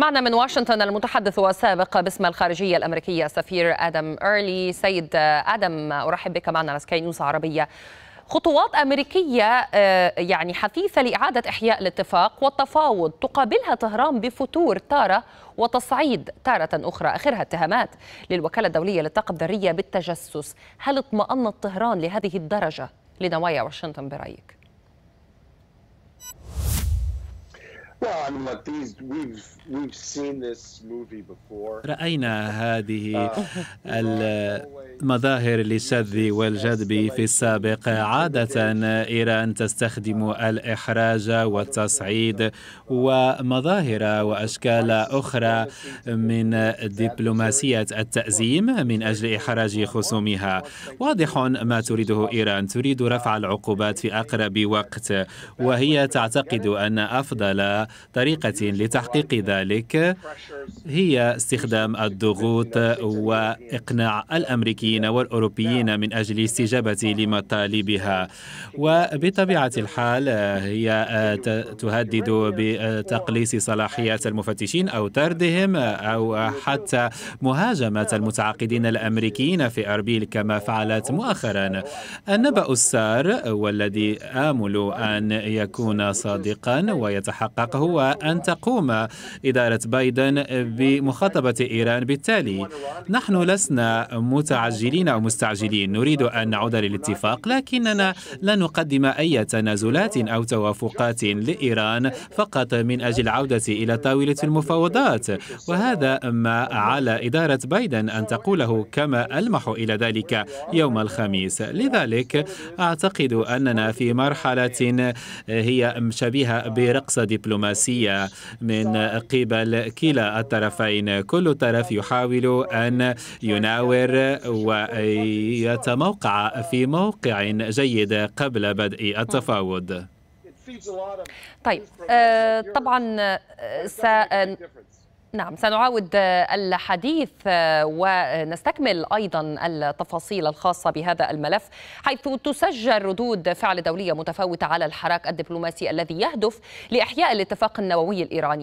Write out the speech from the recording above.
معنا من واشنطن المتحدث السابق باسم الخارجية الأمريكية سفير آدم إيرلي سيد آدم أرحب بك معنا على سكاي نيوز عربية خطوات أمريكية آه، يعني حثيثة لإعادة إحياء الاتفاق والتفاوض تقابلها طهران بفتور تارة وتصعيد تارة أخرى آخرها اتهامات للوكالة الدولية للطاقة الذرية بالتجسس هل اطمأنت طهران لهذه الدرجة لنوايا واشنطن برأيك؟ I'm like these we've we've seen this movie before. رأينا هذه ال مظاهر للشذ والجذب في السابق عادة إيران تستخدم الإحراج والتصعيد ومظاهر وأشكال أخرى من دبلوماسية التأزيم من أجل إحراج خصومها واضح ما تريده إيران تريد رفع العقوبات في أقرب وقت وهي تعتقد أن أفضل طريقة لتحقيق ذلك هي استخدام الضغوط وإقناع الأمريكي الأمريكيين والأوروبيين من أجل الاستجابة لمطالبها وبطبيعة الحال هي آه، تهدد بتقليص صلاحيات المفتشين أو طردهم أو حتى مهاجمة المتعاقدين الأمريكيين في أربيل كما فعلت مؤخرا النبأ السار والذي آمل أن يكون صادقا ويتحقق هو أن تقوم إدارة بايدن بمخاطبة إيران بالتالي نحن لسنا متعجبين مستعجلين أو مستعجلين نريد أن نعود للاتفاق لكننا لا نقدم أي تنازلات أو توافقات لإيران فقط من أجل العودة إلى طاولة المفاوضات وهذا ما على إدارة بايدن أن تقوله كما ألمح إلى ذلك يوم الخميس لذلك أعتقد أننا في مرحلة هي شبيهة برقصة دبلوماسية من قبل كلا الطرفين كل طرف يحاول أن يناور ويتموقع في موقع جيد قبل بدء التفاوض طيب آه طبعا آه، س... نعم سنعاود الحديث آه، ونستكمل ايضا التفاصيل الخاصه بهذا الملف حيث تسجل ردود فعل دوليه متفاوته على الحراك الدبلوماسي الذي يهدف لاحياء الاتفاق النووي الايراني